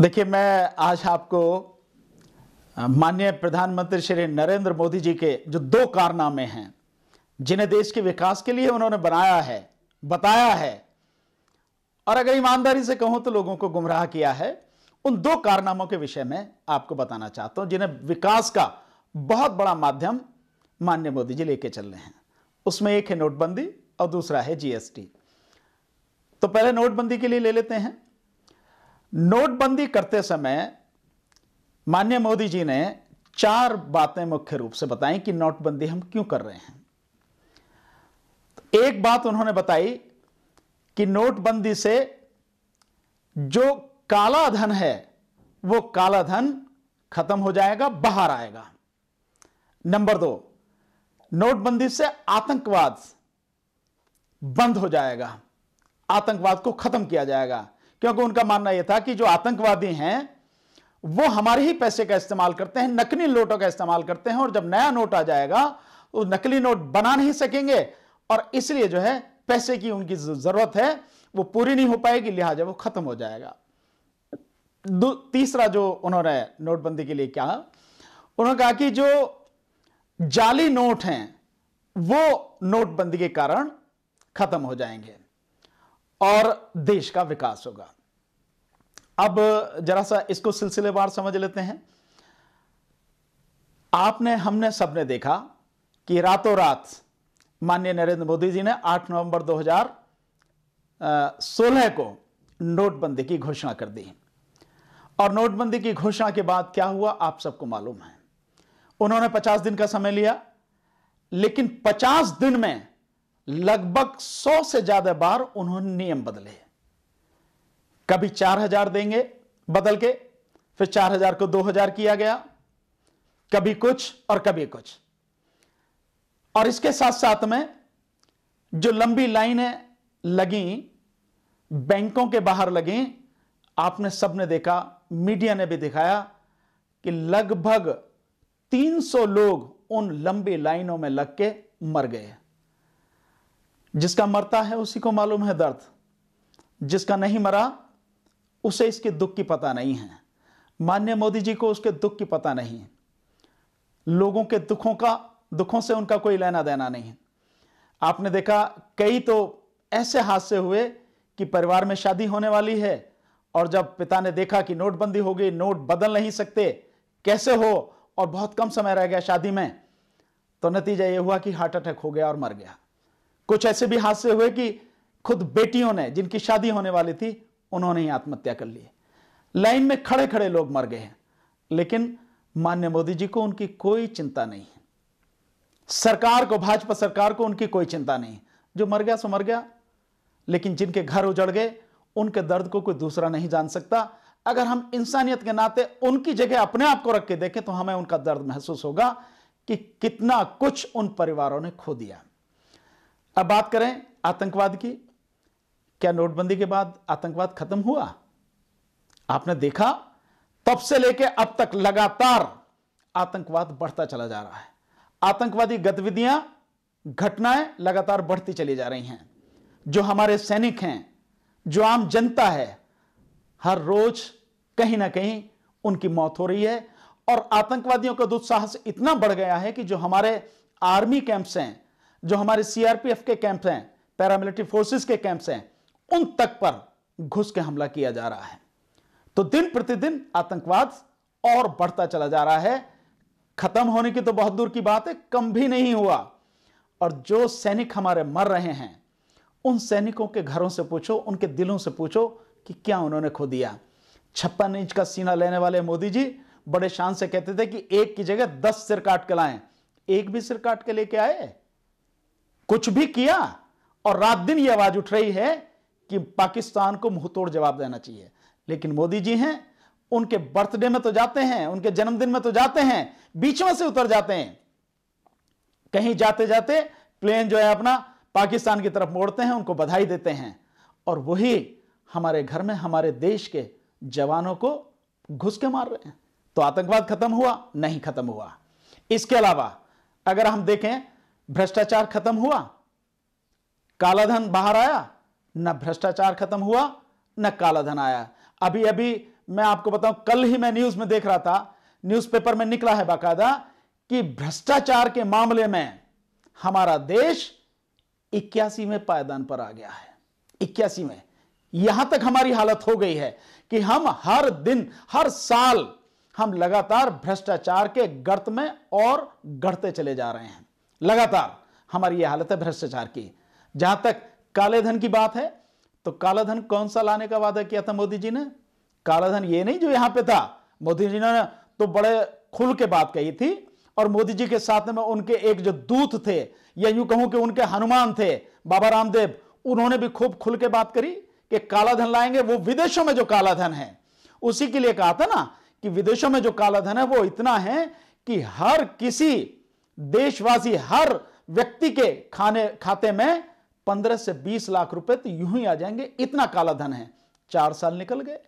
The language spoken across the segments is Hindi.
देखिए मैं आज आपको माननीय प्रधानमंत्री श्री नरेंद्र मोदी जी के जो दो कारनामे हैं जिन्हें देश के विकास के लिए उन्होंने बनाया है बताया है और अगर ईमानदारी से कहूं तो लोगों को गुमराह किया है उन दो कारनामों के विषय में आपको बताना चाहता हूं जिन्हें विकास का बहुत बड़ा माध्यम माननीय मोदी जी लेके चल रहे हैं उसमें एक है नोटबंदी और दूसरा है जीएसटी तो पहले नोटबंदी के लिए ले लेते हैं नोटबंदी करते समय माननीय मोदी जी ने चार बातें मुख्य रूप से बताई कि नोटबंदी हम क्यों कर रहे हैं एक बात उन्होंने बताई कि नोटबंदी से जो काला धन है वो काला धन खत्म हो जाएगा बाहर आएगा नंबर दो नोटबंदी से आतंकवाद बंद हो जाएगा आतंकवाद को खत्म किया जाएगा क्योंकि उनका मानना यह था कि जो आतंकवादी हैं वो हमारे ही पैसे का इस्तेमाल करते हैं नकली नोटों का इस्तेमाल करते हैं और जब नया नोट आ जाएगा तो नकली नोट बना नहीं सकेंगे और इसलिए जो है पैसे की उनकी जरूरत है वो पूरी नहीं हो पाएगी लिहाजा वो खत्म हो जाएगा तीसरा जो उन्होंने नोटबंदी के लिए क्या उन्होंने कहा कि जो जाली नोट हैं वो नोटबंदी के कारण खत्म हो जाएंगे और देश का विकास होगा अब जरा सा इसको सिलसिलेवार समझ लेते हैं आपने हमने सबने देखा कि रातों रात माननीय नरेंद्र मोदी जी ने 8 नवंबर 2016 को नोटबंदी की घोषणा कर दी और नोटबंदी की घोषणा के बाद क्या हुआ आप सबको मालूम है उन्होंने 50 दिन का समय लिया लेकिन 50 दिन में लगभग सौ से ज्यादा बार उन्होंने नियम बदले कभी चार हजार देंगे बदल के फिर चार हजार को दो हजार किया गया कभी कुछ और कभी कुछ और इसके साथ साथ में जो लंबी लाइनें लगी बैंकों के बाहर लगी आपने सबने देखा मीडिया ने भी दिखाया कि लगभग 300 लोग उन लंबी लाइनों में लग के मर गए जिसका मरता है उसी को मालूम है दर्द जिसका नहीं मरा उसे इसके दुख की पता नहीं है माननीय मोदी जी को उसके दुख की पता नहीं है लोगों के दुखों का दुखों से उनका कोई लेना देना नहीं आपने देखा कई तो ऐसे हादसे हुए कि परिवार में शादी होने वाली है और जब पिता ने देखा कि नोटबंदी हो गई नोट बदल नहीं सकते कैसे हो और बहुत कम समय रह गया शादी में तो नतीजा ये हुआ कि हार्ट अटैक हो गया और मर गया कुछ ऐसे भी हादसे हुए कि खुद बेटियों ने जिनकी शादी होने वाली थी उन्होंने ही आत्महत्या कर ली लाइन में खड़े खड़े लोग मर गए हैं लेकिन मान्य मोदी जी को उनकी कोई चिंता नहीं सरकार को भाजपा सरकार को उनकी कोई चिंता नहीं जो मर गया सो मर गया लेकिन जिनके घर उजड़ गए उनके दर्द को कोई दूसरा नहीं जान सकता अगर हम इंसानियत के नाते उनकी जगह अपने आप को रख के देखें तो हमें उनका दर्द महसूस होगा कि कितना कुछ उन परिवारों ने खो दिया अब बात करें आतंकवाद की क्या नोटबंदी के बाद आतंकवाद खत्म हुआ आपने देखा तब से लेकर अब तक लगातार आतंकवाद बढ़ता चला जा रहा है आतंकवादी गतिविधियां घटनाएं लगातार बढ़ती चली जा रही हैं जो हमारे सैनिक हैं जो आम जनता है हर रोज कहीं ना कहीं उनकी मौत हो रही है और आतंकवादियों का दुस्साहस इतना बढ़ गया है कि जो हमारे आर्मी कैंप्स हैं जो हमारे सीआरपीएफ के कैंप्स हैं पैरामिलिट्री फोर्सेस के कैंप्स हैं उन तक पर घुस के हमला किया जा रहा है तो दिन प्रतिदिन आतंकवाद और बढ़ता चला जा रहा है खत्म होने की तो बहुत दूर की बात है कम भी नहीं हुआ और जो सैनिक हमारे मर रहे हैं उन सैनिकों के घरों से पूछो उनके दिलों से पूछो कि क्या उन्होंने खो दिया छप्पन इंच का सीना लेने वाले मोदी जी बड़े शान से कहते थे कि एक की जगह दस सिर काट के लाएं एक भी सिर काट के लेके आए कुछ भी किया और रात दिन यह आवाज उठ रही है कि पाकिस्तान को मुंहतोड़ जवाब देना चाहिए लेकिन मोदी जी हैं उनके बर्थडे में तो जाते हैं उनके जन्मदिन में तो जाते हैं बीच में से उतर जाते हैं कहीं जाते जाते प्लेन जो है अपना पाकिस्तान की तरफ मोड़ते हैं उनको बधाई देते हैं और वही हमारे घर में हमारे देश के जवानों को घुस के मार रहे हैं तो आतंकवाद खत्म हुआ नहीं खत्म हुआ इसके अलावा अगर हम देखें भ्रष्टाचार खत्म हुआ कालाधन बाहर आया न भ्रष्टाचार खत्म हुआ न कालाधन आया अभी अभी मैं आपको बताऊं कल ही मैं न्यूज में देख रहा था न्यूज़पेपर में निकला है बाकायदा कि भ्रष्टाचार के मामले में हमारा देश इक्यासी में पायदान पर आ गया है इक्यासी में यहां तक हमारी हालत हो गई है कि हम हर दिन हर साल हम लगातार भ्रष्टाचार के गर्त में और गढ़ते चले जा रहे हैं लगातार हमारी यह हालत है भ्रष्टाचार की जहां तक काले धन की बात है तो काला धन कौन सा लाने का वादा किया था मोदी जी ने काला धन ये नहीं जो यहां पे था मोदी जी ने तो बड़े खुल के बात कही थी और मोदी जी के साथ में उनके एक जो दूत थे या यूं कहूं कि उनके हनुमान थे बाबा रामदेव उन्होंने भी खूब खुल के बात करी कि काला धन लाएंगे वो विदेशों में जो काला धन है उसी के लिए कहा था ना कि विदेशों में जो काला धन है वो इतना है कि हर किसी देशवासी हर व्यक्ति के खाने खाते में 15 से 20 लाख रुपए तो यूं ही आ जाएंगे इतना कालाधन है चार साल निकल गए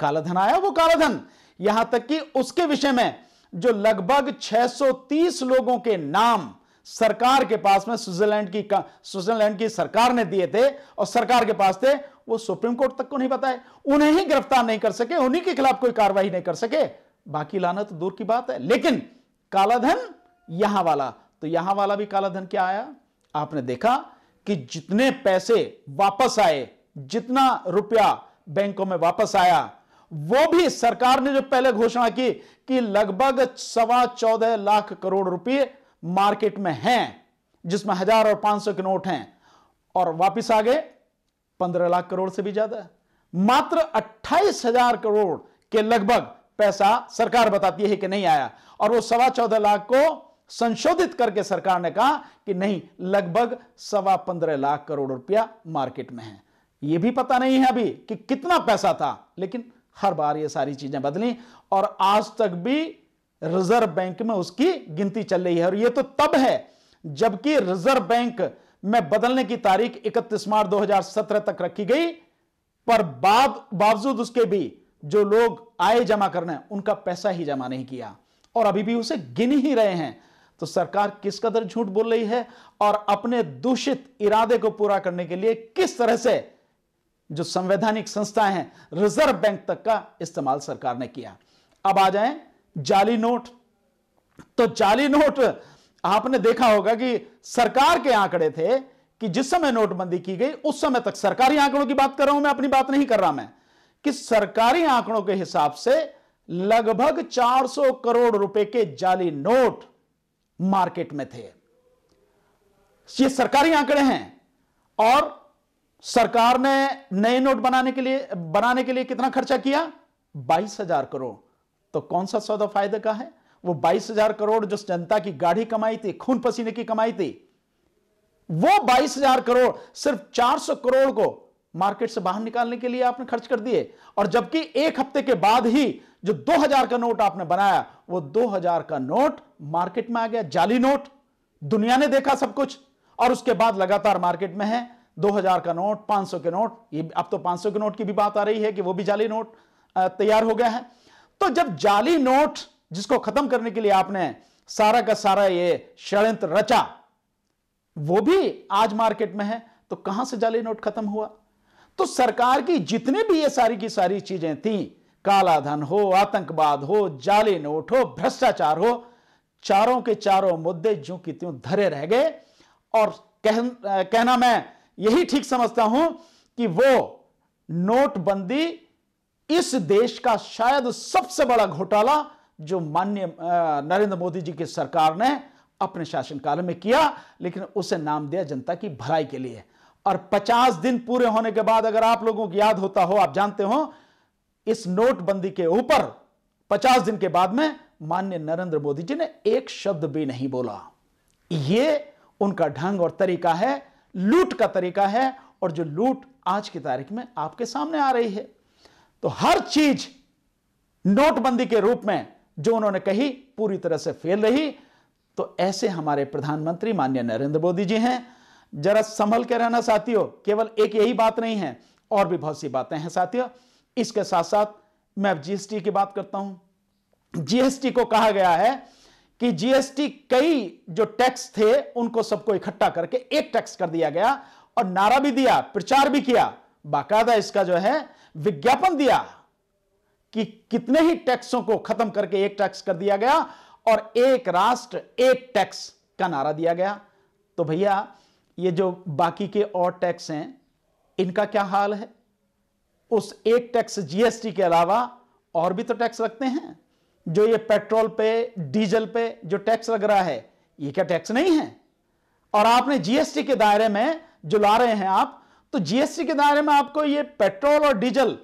कालाधन आया वो कालाधन यहां तक कि उसके विषय में जो लगभग 630 लोगों के नाम सरकार के पास में स्विट्जरलैंड की स्विट्जरलैंड की सरकार ने दिए थे और सरकार के पास थे वो सुप्रीम कोर्ट तक को नहीं बताए उन्हें ही गिरफ्तार नहीं कर सके उन्हीं के खिलाफ कोई कार्रवाई नहीं कर सके बाकी लाना तो दूर की बात है लेकिन कालाधन यहां वाला तो यहां वाला भी काला धन क्या आया आपने देखा कि जितने पैसे वापस आए जितना रुपया बैंकों में वापस आया वो भी सरकार ने जो पहले घोषणा की कि लगभग सवा चौदह लाख करोड़ रुपए मार्केट में हैं जिसमें हजार और पांच सौ के नोट हैं और वापस आ गए पंद्रह लाख करोड़ से भी ज्यादा मात्र अट्ठाईस हजार करोड़ के लगभग पैसा सरकार बताती है कि नहीं आया और वो सवा चौदह लाख को संशोधित करके सरकार ने कहा कि नहीं लगभग सवा पंद्रह लाख करोड़ रुपया मार्केट में है यह भी पता नहीं है अभी कि कितना पैसा था लेकिन हर बार ये सारी चीजें बदली और आज तक भी रिजर्व बैंक में उसकी गिनती चल रही है और यह तो तब है जबकि रिजर्व बैंक में बदलने की तारीख 31 मार्च 2017 तक रखी गई पर बाद बावजूद उसके भी जो लोग आए जमा करने उनका पैसा ही जमा नहीं किया और अभी भी उसे गिन ही रहे हैं तो सरकार किस कदर झूठ बोल रही है और अपने दूषित इरादे को पूरा करने के लिए किस तरह से जो संवैधानिक संस्थाएं हैं रिजर्व बैंक तक का इस्तेमाल सरकार ने किया अब आ जाए जाली नोट तो जाली नोट आपने देखा होगा कि सरकार के आंकड़े थे कि जिस समय नोटबंदी की गई उस समय तक सरकारी आंकड़ों की बात कर रहा हूं मैं अपनी बात नहीं कर रहा मैं कि सरकारी आंकड़ों के हिसाब से लगभग 400 करोड़ रुपए के जाली नोट मार्केट में थे ये सरकारी आंकड़े हैं और सरकार ने नए नोट बनाने के लिए बनाने के लिए कितना खर्चा किया बाईस हजार करोड़ तो कौन सा सौदा फायदे का है वो बाईस हजार करोड़ जो जनता की गाढ़ी कमाई थी खून पसीने की कमाई थी वो बाईस हजार करोड़ सिर्फ चार सौ करोड़ को मार्केट से बाहर निकालने के लिए आपने खर्च कर दिए और जबकि एक हफ्ते के बाद ही जो 2000 का नोट आपने बनाया वो 2000 का नोट मार्केट में आ गया जाली नोट दुनिया ने देखा सब कुछ और उसके बाद लगातार मार्केट में है 2000 का नोट 500 के नोट ये अब तो 500 के नोट की भी बात आ रही है कि वो भी जाली नोट तैयार हो गया है तो जब जाली नोट जिसको खत्म करने के लिए आपने सारा का सारा ये षड्यंत्र रचा वो भी आज मार्केट में है तो कहां से जाली नोट खत्म हुआ तो सरकार की जितने भी ये सारी की सारी चीजें थी कालाधन हो आतंकवाद हो जाली नोट हो भ्रष्टाचार हो चारों के चारों मुद्दे जो कि त्यों धरे रह गए और कह, कहना मैं यही ठीक समझता हूं कि वो नोटबंदी इस देश का शायद सबसे बड़ा घोटाला जो माननीय नरेंद्र मोदी जी की सरकार ने अपने शासनकाल में किया लेकिन उसे नाम दिया जनता की भलाई के लिए और 50 दिन पूरे होने के बाद अगर आप लोगों को याद होता हो आप जानते हो इस नोटबंदी के ऊपर 50 दिन के बाद में माननीय नरेंद्र मोदी जी ने एक शब्द भी नहीं बोला यह उनका ढंग और तरीका है लूट का तरीका है और जो लूट आज की तारीख में आपके सामने आ रही है तो हर चीज नोटबंदी के रूप में जो उन्होंने कही पूरी तरह से फेल रही तो ऐसे हमारे प्रधानमंत्री माननीय नरेंद्र मोदी जी हैं जरा संभल के रहना साथियों केवल एक यही बात नहीं है और भी बहुत सी बातें हैं साथियों इसके साथ साथ मैं अब जीएसटी की बात करता हूं जीएसटी को कहा गया है कि जीएसटी कई जो टैक्स थे उनको सबको इकट्ठा करके एक टैक्स कर दिया गया और नारा भी दिया प्रचार भी किया बाकायदा इसका जो है विज्ञापन दिया कि कितने ही टैक्सों को खत्म करके एक टैक्स कर दिया गया और एक राष्ट्र एक टैक्स का नारा दिया गया तो भैया ये जो बाकी के और टैक्स हैं इनका क्या हाल है उस एक टैक्स जीएसटी के अलावा और भी तो टैक्स लगते हैं जो ये पेट्रोल पे डीजल पे जो टैक्स लग रहा है ये क्या टैक्स नहीं है और आपने जीएसटी के दायरे में जो ला रहे हैं आप तो जीएसटी के दायरे में आपको ये पेट्रोल और डीजल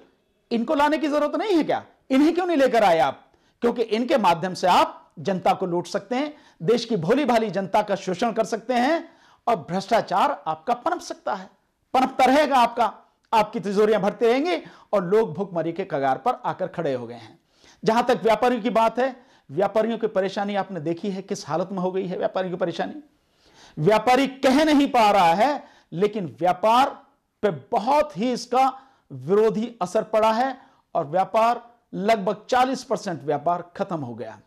इनको लाने की जरूरत नहीं है क्या इन्हें क्यों नहीं लेकर आए आप क्योंकि इनके माध्यम से आप जनता को लूट सकते हैं देश की भोली भाली जनता का शोषण कर सकते हैं और भ्रष्टाचार आपका पनप सकता है पनपता रहेगा आपका आपकी तिजोरियां भरते रहेंगी और लोग भुखमरी के कगार पर आकर खड़े हो गए हैं जहां तक व्यापारियों की बात है व्यापारियों की परेशानी आपने देखी है किस हालत में हो गई है व्यापारियों की परेशानी व्यापारी कह नहीं पा रहा है लेकिन व्यापार पे बहुत ही इसका विरोधी असर पड़ा है और व्यापार लगभग 40 परसेंट व्यापार खत्म हो गया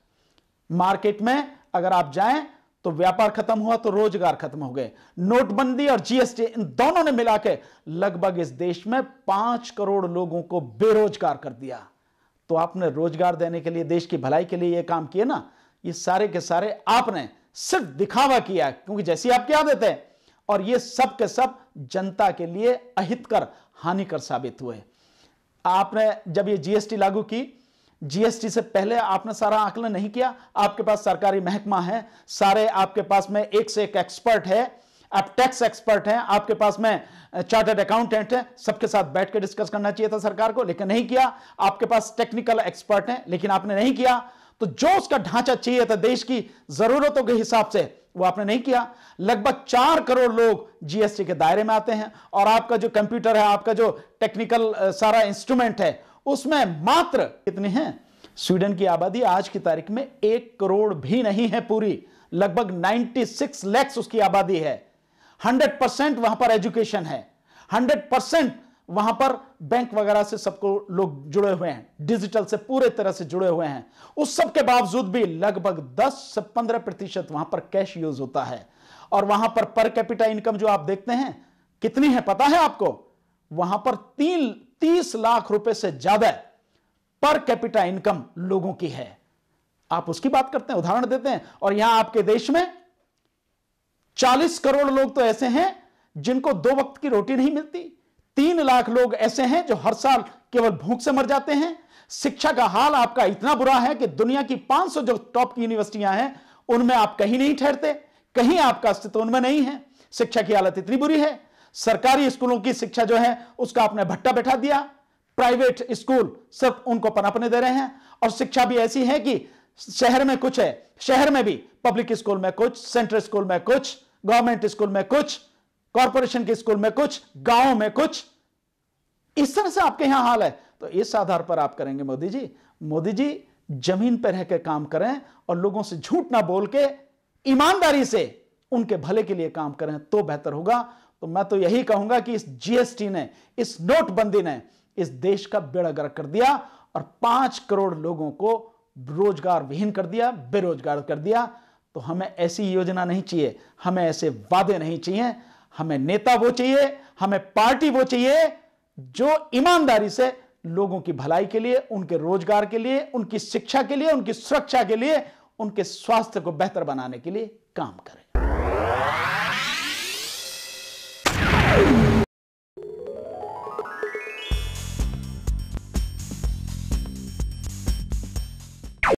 मार्केट में अगर आप जाएं तो व्यापार खत्म हुआ तो रोजगार खत्म हो गए नोटबंदी और जीएसटी इन दोनों ने मिलाकर लगभग इस देश में पांच करोड़ लोगों को बेरोजगार कर दिया तो आपने रोजगार देने के लिए देश की भलाई के लिए यह काम किए ना ये सारे के सारे आपने सिर्फ दिखावा किया क्योंकि जैसी क्या देते हैं और ये सब के सब जनता के लिए अहितकर हानिकर साबित हुए आपने जब ये जीएसटी लागू की जीएसटी से पहले आपने सारा आकलन नहीं किया आपके पास सरकारी महकमा है सारे आपके पास में एक से एक एक्सपर्ट है आप टैक्स एक्सपर्ट हैं आपके पास में चार्टर्ड अकाउंटेंट है सबके साथ बैठ के डिस्कस करना चाहिए था सरकार को लेकिन नहीं किया आपके पास टेक्निकल एक्सपर्ट हैं लेकिन आपने नहीं किया तो जो उसका ढांचा चाहिए था देश की जरूरतों के हिसाब से वो आपने नहीं किया लगभग चार करोड़ लोग जीएसटी के दायरे में आते हैं और आपका जो कंप्यूटर है आपका जो टेक्निकल सारा इंस्ट्रूमेंट है उसमें मात्र कितने हैं स्वीडन की आबादी आज की तारीख में एक करोड़ भी नहीं है पूरी लगभग 96 लैक्स उसकी आबादी है 100 परसेंट वहां पर एजुकेशन है 100 परसेंट वहां पर बैंक वगैरह से सबको लोग जुड़े हुए हैं डिजिटल से पूरे तरह से जुड़े हुए हैं उस सब के बावजूद भी लगभग 10 से 15 प्रतिशत वहां पर कैश यूज होता है और वहां पर पर कैपिटा इनकम जो आप देखते हैं कितनी है पता है आपको वहां पर तीन तीस लाख रुपए से ज्यादा पर कैपिटा इनकम लोगों की है आप उसकी बात करते हैं उदाहरण देते हैं और यहां आपके देश में चालीस करोड़ लोग तो ऐसे हैं जिनको दो वक्त की रोटी नहीं मिलती तीन लाख लोग ऐसे हैं जो हर साल केवल भूख से मर जाते हैं शिक्षा का हाल आपका इतना बुरा है कि दुनिया की 500 जो टॉप की यूनिवर्सिटियां हैं उनमें आप कहीं नहीं ठहरते कहीं आपका अस्तित्व उनमें नहीं है शिक्षा की हालत इतनी बुरी है सरकारी स्कूलों की शिक्षा जो है उसका आपने भट्टा बैठा दिया प्राइवेट स्कूल सिर्फ उनको पनपने दे रहे हैं और शिक्षा भी ऐसी है कि शहर में कुछ है शहर में भी पब्लिक स्कूल में कुछ सेंट्रल स्कूल में कुछ गवर्नमेंट स्कूल में कुछ कॉरपोरेशन के स्कूल में कुछ गांव में कुछ इस तरह से आपके यहां हाल है तो इस आधार पर आप करेंगे मोदी जी मोदी जी जमीन पर रहकर काम करें और लोगों से झूठ ना बोल के ईमानदारी से उनके भले के लिए काम करें तो बेहतर होगा तो मैं तो यही कहूंगा कि इस जीएसटी ने इस नोटबंदी ने इस देश का बेड़ा गर्क कर दिया और पांच करोड़ लोगों को रोजगार विहीन कर दिया बेरोजगार कर दिया तो हमें ऐसी योजना नहीं चाहिए हमें ऐसे वादे नहीं चाहिए हमें नेता वो चाहिए हमें पार्टी वो चाहिए जो ईमानदारी से लोगों की भलाई के लिए उनके रोजगार के लिए उनकी शिक्षा के लिए उनकी सुरक्षा के लिए उनके स्वास्थ्य को बेहतर बनाने के लिए काम करें